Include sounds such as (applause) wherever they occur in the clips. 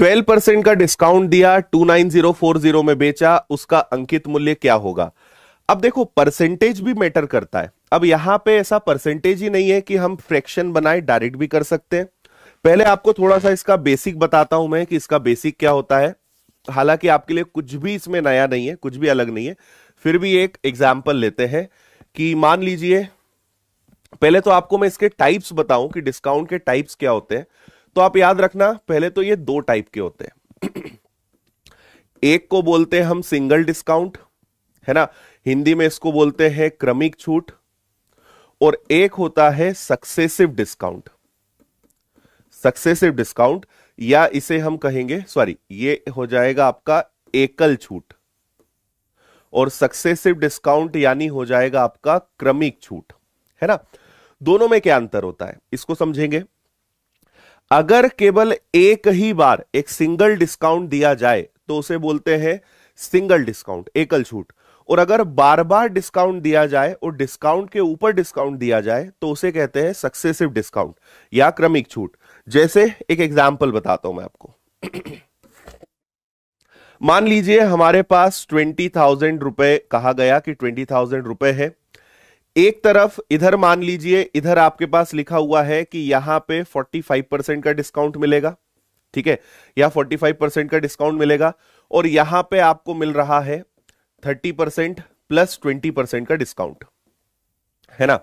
twelve percent का discount दिया two nine zero four zero में बेचा उसका अंकित मूल्य क्या होगा अब देखो परसेंटेज भी मैटर करता है अब यहां पे ऐसा परसेंटेज ही नहीं है कि हम फ्रैक्शन बनाए डायरेक्ट भी कर सकते हैं पहले आपको थोड़ा सा इसका बेसिक बताता हूं मैं कि इसका बेसिक क्या होता है हालांकि आपके लिए कुछ भी इसमें नया नहीं है कुछ भी अलग नहीं है फिर भी एक एग्जाम्पल लेते हैं कि मान लीजिए पहले तो आपको मैं इसके टाइप्स बताऊं कि डिस्काउंट के टाइप्स क्या होते हैं तो आप याद रखना पहले तो ये दो टाइप के होते हैं एक को बोलते हैं हम सिंगल डिस्काउंट है ना हिंदी में इसको बोलते हैं क्रमिक छूट और एक होता है सक्सेसिव डिस्काउंट सक्सेसिव डिस्काउंट या इसे हम कहेंगे सॉरी ये हो जाएगा आपका एकल छूट और सक्सेसिव डिस्काउंट यानी हो जाएगा आपका क्रमिक छूट है ना दोनों में क्या अंतर होता है इसको समझेंगे अगर केवल एक ही बार एक सिंगल डिस्काउंट दिया जाए तो उसे बोलते हैं सिंगल डिस्काउंट एकल छूट और अगर बार बार डिस्काउंट दिया जाए और डिस्काउंट के ऊपर डिस्काउंट दिया जाए तो उसे कहते हैं सक्सेसिव डिस्काउंट या क्रमिक छूट जैसे एक एग्जाम्पल बताता हूं मैं आपको मान लीजिए हमारे पास ट्वेंटी थाउजेंड रुपए कहा गया कि ट्वेंटी थाउजेंड रुपए है एक तरफ इधर मान लीजिए इधर आपके पास लिखा हुआ है कि यहां पे 45 परसेंट का डिस्काउंट मिलेगा ठीक है या 45 परसेंट का डिस्काउंट मिलेगा और यहां पे आपको मिल रहा है 30 परसेंट प्लस 20 परसेंट का डिस्काउंट है ना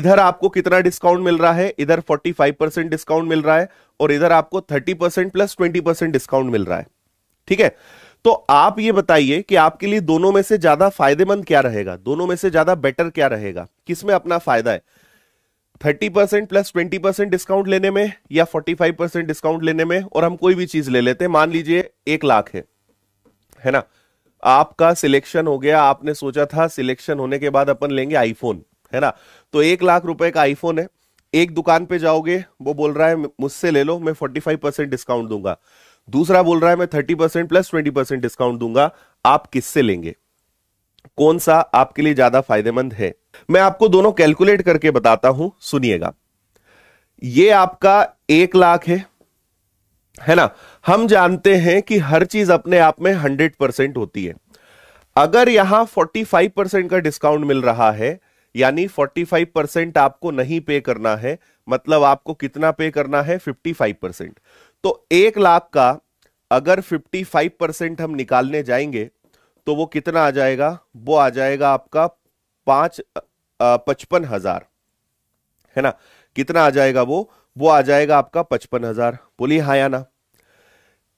इधर आपको कितना डिस्काउंट मिल रहा है इधर 45 परसेंट डिस्काउंट मिल रहा है और इधर आपको 30 परसेंट प्लस 20 परसेंट डिस्काउंट मिल रहा है ठीक है तो आप ये बताइए कि आपके लिए दोनों में से ज्यादा फायदेमंद क्या रहेगा दोनों में से ज्यादा बेटर क्या रहेगा किसमें अपना फायदा है thirty percent plus twenty percent discount लेने में या फोर्टी फाइव परसेंट डिस्काउंट लेने में और हम कोई भी चीज ले लेते हैं मान लीजिए एक लाख है है ना आपका सिलेक्शन हो गया आपने सोचा था सिलेक्शन होने के बाद अपन लेंगे आईफोन है ना तो एक लाख रुपए का आईफोन है एक दुकान पे जाओगे वो बोल रहा है मुझसे ले लो मैं फोर्टी फाइव परसेंट डिस्काउंट दूंगा दूसरा बोल रहा है मैं thirty percent plus twenty percent discount दूंगा आप किससे लेंगे कौन सा आपके लिए ज्यादा फायदेमंद है मैं आपको दोनों कैलकुलेट करके बताता हूं सुनिएगा ये आपका एक लाख है है ना हम जानते हैं कि हर चीज अपने आप में हंड्रेड परसेंट होती है अगर यहां फोर्टी फाइव परसेंट का डिस्काउंट मिल रहा है यानी फोर्टी फाइव परसेंट आपको नहीं पे करना है मतलब आपको कितना पे करना है फिफ्टी फाइव परसेंट तो एक लाख का अगर 55 परसेंट हम निकालने जाएंगे तो वो कितना आ जाएगा वो आ जाएगा आपका पांच पचपन हजार है ना कितना आ जाएगा वो वो आ जाएगा आपका पचपन हजार बोलिए हा या ना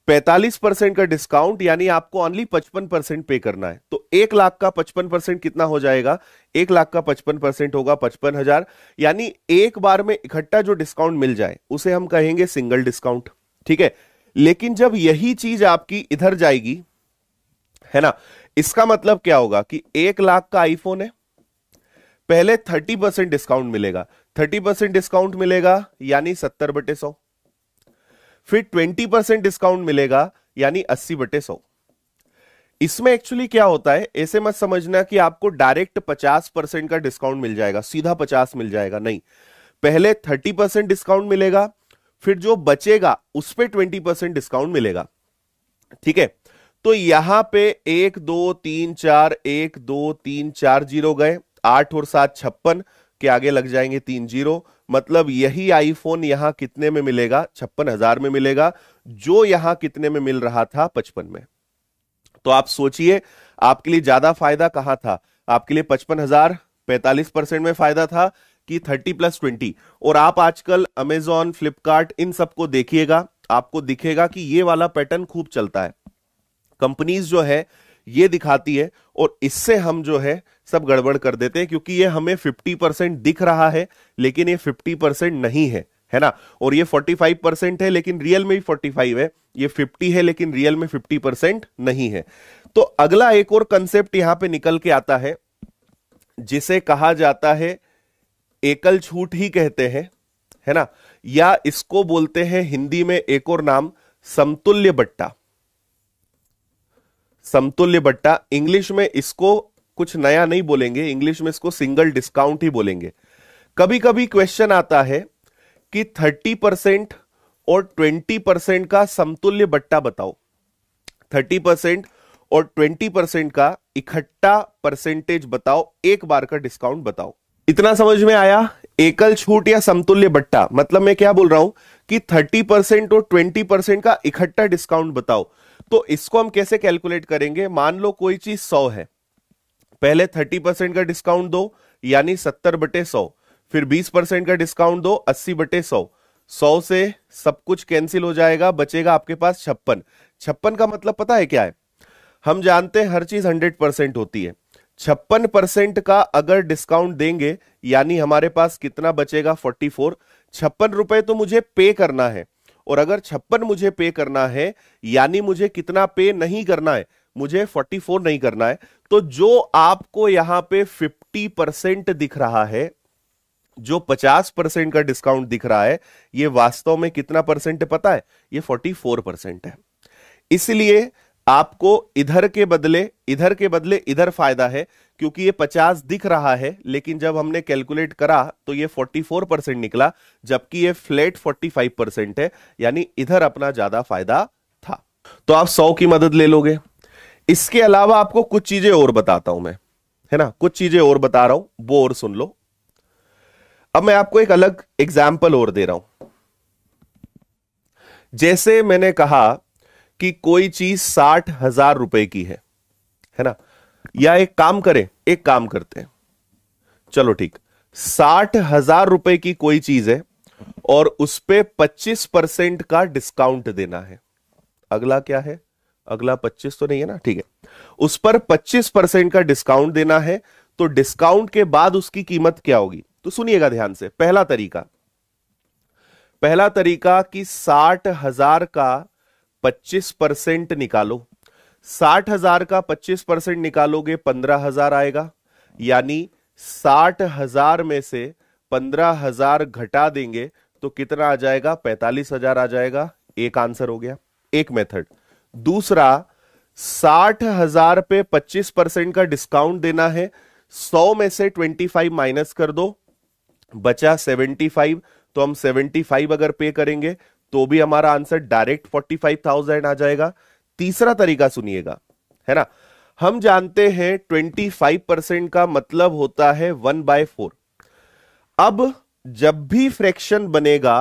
पैंतालीस परसेंट का डिस्काउंट यानी आपको ओनली पचपन परसेंट पे करना है तो एक लाख का पचपन परसेंट कितना हो जाएगा एक लाख का पचपन परसेंट होगा पचपन हजार यानी एक बार में इकट्ठा जो डिस्काउंट मिल जाए उसे हम कहेंगे सिंगल डिस्काउंट ठीक है लेकिन जब यही चीज आपकी इधर जाएगी है ना इसका मतलब क्या होगा कि एक लाख का आईफोन है पहले थर्टी परसेंट डिस्काउंट मिलेगा थर्टी परसेंट डिस्काउंट मिलेगा यानी सत्तर बटे सौ फिर ट्वेंटी परसेंट डिस्काउंट मिलेगा यानी अस्सी बटे सौ इसमें एक्चुअली क्या होता है ऐसे मत समझना कि आपको डायरेक्ट पचास परसेंट का डिस्काउंट मिल जाएगा सीधा पचास मिल जाएगा नहीं पहले थर्टी परसेंट डिस्काउंट मिलेगा फिर जो बचेगा उस पर ट्वेंटी परसेंट डिस्काउंट मिलेगा ठीक है तो यहां पे एक दो तीन चार एक दो तीन चार जीरो गए आठ और सात छप्पन के आगे लग जाएंगे तीन जीरो मतलब यही आईफोन यहां कितने में मिलेगा छप्पन हजार में मिलेगा जो यहां कितने में मिल रहा था पचपन में तो आप सोचिए आपके लिए ज्यादा फायदा कहां था आपके लिए पचपन हजार पैंतालीस परसेंट में फायदा था की थर्टी प्लस ट्वेंटी और आप आजकल अमेजोन फ्लिपकार्ट इन सबको देखिएगा आपको दिखेगा कि ये वाला पैटर्न खूब चलता है कंपनीज जो है ये दिखाती है और इससे हम जो है सब गड़बड़ कर देते हैं क्योंकि ये हमें 50 परसेंट दिख रहा है लेकिन ये 50 परसेंट नहीं है है ना और ये 45 परसेंट है लेकिन रियल में भी 45 है ये 50 है लेकिन रियल में 50 परसेंट नहीं है तो अगला एक और कंसेप्ट यहां पे निकल के आता है जिसे कहा जाता है एकल छूट ही कहते हैं है ना या इसको बोलते हैं हिंदी में एक और नाम समतुल्य बट्टा समतुल्य बट्टा इंग्लिश में इसको कुछ नया नहीं बोलेंगे इंग्लिश में इसको सिंगल डिस्काउंट ही बोलेंगे कभी कभी क्वेश्चन आता है कि 30 परसेंट और 20 परसेंट का समतुल्य बट्टा बताओ 30 परसेंट और 20 परसेंट का इकट्ठा परसेंटेज बताओ एक बार का डिस्काउंट बताओ इतना समझ में आया एकल छूट या समतुल्य बट्टा मतलब मैं क्या बोल रहा हूं कि 30 परसेंट और 20 परसेंट का इकट्ठा डिस्काउंट बताओ तो इसको हम कैसे कैलकुलेट करेंगे मान लो कोई चीज 100 है पहले 30 परसेंट का डिस्काउंट दो यानी 70 बटे 100 फिर 20 परसेंट का डिस्काउंट दो 80 बटे 100 100 से सब कुछ कैंसिल हो जाएगा बचेगा आपके पास छप्पन छप्पन का मतलब पता है क्या है हम जानते हैं हर चीज हंड्रेड परसेंट होती है छप्पन परसेंट का अगर डिस्काउंट देंगे यानी हमारे पास कितना बचेगा फोर्टी फोर छप्पन रुपए तो मुझे पे करना है और अगर छप्पन मुझे पे करना है यानी मुझे कितना पे नहीं करना है मुझे 44 नहीं करना है तो जो आपको यहां पे 50 परसेंट दिख रहा है जो 50 परसेंट का डिस्काउंट दिख रहा है ये वास्तव में कितना परसेंट पता है ये 44 परसेंट है इसलिए आपको इधर के बदले इधर के बदले इधर फायदा है क्योंकि ये 50 दिख रहा है लेकिन जब हमने कैलकुलेट करा तो ये 44 परसेंट निकला जबकि ये फ्लैट 45 परसेंट है यानी इधर अपना ज्यादा फायदा था तो आप 100 की मदद ले लोगे इसके अलावा आपको कुछ चीजें और बताता हूं मैं है ना कुछ चीजें और बता रहा हूं वो और सुन लो अब मैं आपको एक अलग एग्जाम्पल और दे रहा हूं जैसे मैंने कहा कि कोई चीज साठ हजार रुपए की है है ना या एक काम करें एक काम करते हैं चलो ठीक साठ हजार रुपए की कोई चीज है और उस पर पच्चीस परसेंट का डिस्काउंट देना है अगला क्या है अगला पच्चीस तो नहीं है ना ठीक है उस पर पच्चीस परसेंट का डिस्काउंट देना है तो डिस्काउंट के बाद उसकी कीमत क्या होगी तो सुनिएगा ध्यान से पहला तरीका पहला तरीका कि साठ हजार का 25 परसेंट निकालो साठ हजार का 25 परसेंट निकालोगे पंद्रह हजार आएगा यानी साठ हजार में से पंद्रह हजार घटा देंगे तो कितना आ जाएगा पैतालीस हजार आ जाएगा एक आंसर हो गया एक मेथड दूसरा साठ हजार पे पच्चीस परसेंट का डिस्काउंट देना है सौ में से ट्वेंटी फाइव माइनस कर दो बचा सेवेंटी फाइव तो हम सेवेंटी फाइव अगर पे करेंगे तो भी हमारा आंसर डायरेक्ट 45,000 आ जाएगा तीसरा तरीका सुनिएगा है ना हम जानते हैं 25 परसेंट का मतलब होता है वन बाय फोर अब जब भी फ्रैक्शन बनेगा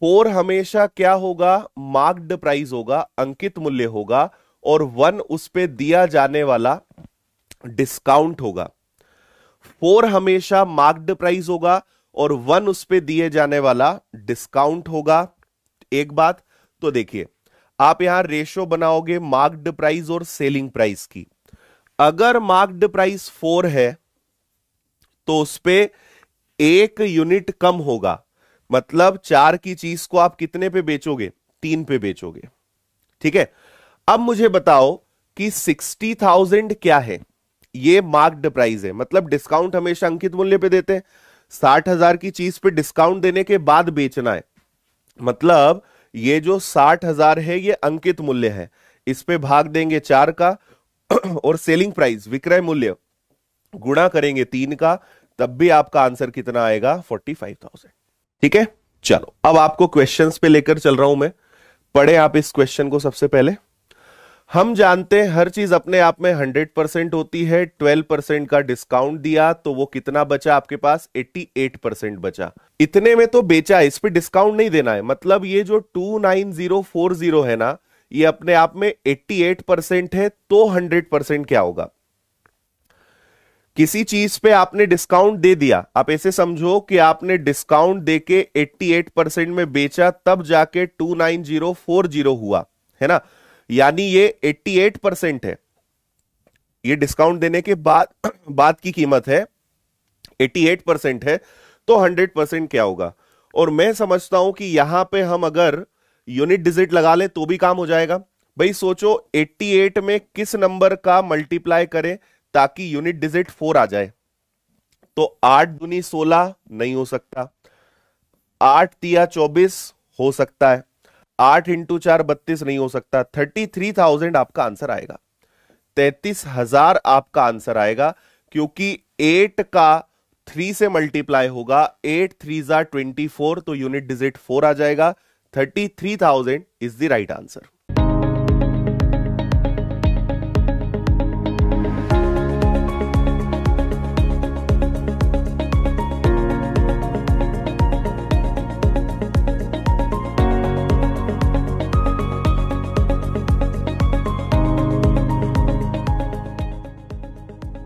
फोर हमेशा क्या होगा मार्क्ड प्राइस होगा अंकित मूल्य होगा और वन उस पर दिया जाने वाला डिस्काउंट होगा फोर हमेशा मार्क्ड प्राइस होगा और वन उस पर दिए जाने वाला डिस्काउंट होगा एक बात तो देखिए आप यहां रेशो बनाओगे मार्क्ड प्राइस और सेलिंग प्राइस की अगर मार्क्ड प्राइस फोर है तो उस पर एक यूनिट कम होगा मतलब चार की चीज को आप कितने पे बेचोगे तीन पे बेचोगे ठीक है अब मुझे बताओ कि सिक्सटी थाउजेंड क्या है ये मार्क्ड प्राइस है मतलब डिस्काउंट हमेशा अंकित मूल्य पे देते हैं साठ हजार की चीज पे डिस्काउंट देने के बाद बेचना है मतलब ये जो साठ हजार है ये अंकित मूल्य है इस पे भाग देंगे चार का (clears throat) और सेलिंग प्राइस विक्रय मूल्य गुणा करेंगे तीन का तब भी आपका आंसर कितना आएगा फोर्टी फाइव थाउजेंड ठीक है चलो अब आपको क्वेश्चंस पे लेकर चल रहा हूं मैं पढ़े आप इस क्वेश्चन को सबसे पहले हम जानते हैं हर चीज अपने आप में 100 परसेंट होती है 12 परसेंट का डिस्काउंट दिया तो वो कितना बचा आपके पास 88 परसेंट बचा इतने में तो बेचा इस पे डिस्काउंट नहीं देना है मतलब ये जो 29040 है ना ये अपने आप में 88 परसेंट है तो 100 परसेंट क्या होगा किसी चीज पे आपने डिस्काउंट दे दिया आप ऐसे समझो कि आपने डिस्काउंट देके के परसेंट में बेचा तब जाके टू हुआ है ना यानी ये 88 परसेंट है ये डिस्काउंट देने के बाद (clears throat) बाद की कीमत है 88 परसेंट है तो 100 परसेंट क्या होगा और मैं समझता हूं कि यहां पे हम अगर यूनिट डिजिट लगा लें तो भी काम हो जाएगा भाई सोचो 88 में किस नंबर का मल्टीप्लाई करें ताकि यूनिट डिजिट फोर आ जाए तो आठ दुनी सोलह नहीं हो सकता आठ तिया चौबीस हो सकता है आठ इंटू चार बत्तीस नहीं हो सकता थर्टी थ्री थाउजेंड आपका आंसर आएगा तैतीस हजार आपका आंसर आएगा क्योंकि एट का थ्री से मल्टीप्लाई होगा एट थ्री जार ट्वेंटी फोर तो यूनिट डिजिट फोर आ जाएगा thirty three thousand is the right answer